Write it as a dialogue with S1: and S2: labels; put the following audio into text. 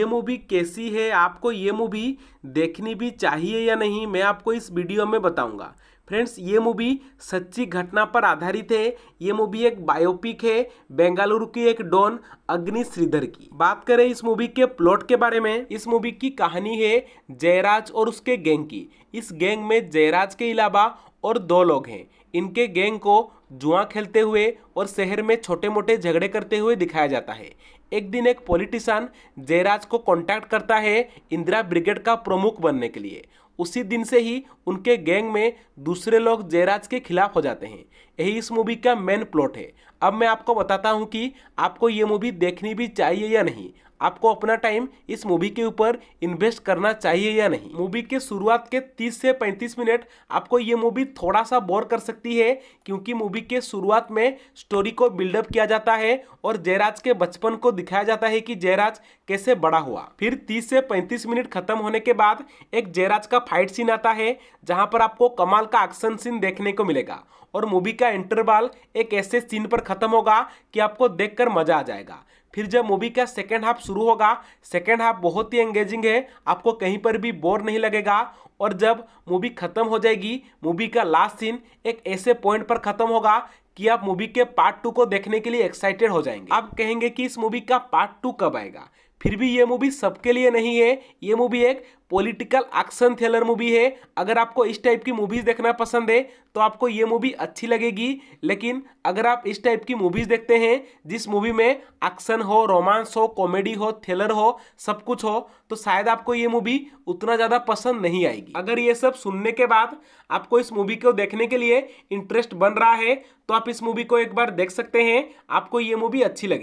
S1: ये मूवी कैसी है आपको ये मूवी देखनी भी चाहिए या नहीं मैं आपको इस वीडियो में बताऊंगा फ्रेंड्स ये मूवी सच्ची घटना पर आधारित है ये मूवी एक बायोपिक है बेंगलुरु की एक डॉन अग्नि श्रीधर की बात करें इस मूवी के प्लॉट के बारे में इस मूवी की कहानी है जयराज और उसके गैंग की इस गैंग में जयराज के अलावा और दो लोग हैं इनके गैंग को जुआ खेलते हुए और शहर में छोटे मोटे झगड़े करते हुए दिखाया जाता है एक दिन एक पॉलिटिशियन जयराज को कांटेक्ट करता है इंदिरा ब्रिगेड का प्रमुख बनने के लिए उसी दिन से ही उनके गैंग में दूसरे लोग जयराज के खिलाफ हो जाते हैं यही इस मूवी का मेन प्लॉट है अब मैं आपको बताता हूँ कि आपको ये मूवी देखनी भी चाहिए या नहीं आपको अपना टाइम इस मूवी के ऊपर इन्वेस्ट करना चाहिए या नहीं मूवी के शुरुआत के 30 से 35 मिनट आपको ये मूवी थोड़ा सा बोर कर सकती है क्योंकि मूवी के शुरुआत में स्टोरी को बिल्डअप किया जाता है और जयराज के बचपन को दिखाया जाता है कि जयराज कैसे बड़ा हुआ फिर 30 से 35 मिनट खत्म होने के बाद एक जयराज का फाइट सीन आता है जहाँ पर आपको कमाल का एक्शन सीन देखने को मिलेगा और मूवी का इंटरवाल एक ऐसे सीन पर खत्म होगा कि आपको देखकर मजा आ जाएगा फिर जब मूवी का सेकेंड हाफ शुरू होगा सेकेंड हाफ बहुत ही एंगेजिंग है आपको कहीं पर भी बोर नहीं लगेगा और जब मूवी ख़त्म हो जाएगी मूवी का लास्ट सीन एक ऐसे पॉइंट पर ख़त्म होगा कि आप मूवी के पार्ट टू को देखने के लिए एक्साइटेड हो जाएंगे आप कहेंगे कि इस मूवी का पार्ट टू कब आएगा फिर भी ये मूवी सबके लिए नहीं है ये मूवी एक पॉलिटिकल एक्शन थ्रिलर मूवी है अगर आपको इस टाइप की मूवीज़ देखना पसंद है तो आपको ये मूवी अच्छी लगेगी लेकिन अगर आप इस टाइप की मूवीज़ देखते हैं जिस मूवी में एक्शन हो रोमांस हो कॉमेडी हो थ्रिलर हो सब कुछ हो तो शायद आपको ये मूवी उतना ज़्यादा पसंद नहीं आएगी अगर ये सब सुनने के बाद आपको इस मूवी को देखने के लिए इंटरेस्ट बन रहा है तो आप इस मूवी को एक बार देख सकते हैं आपको ये मूवी अच्छी लगेगी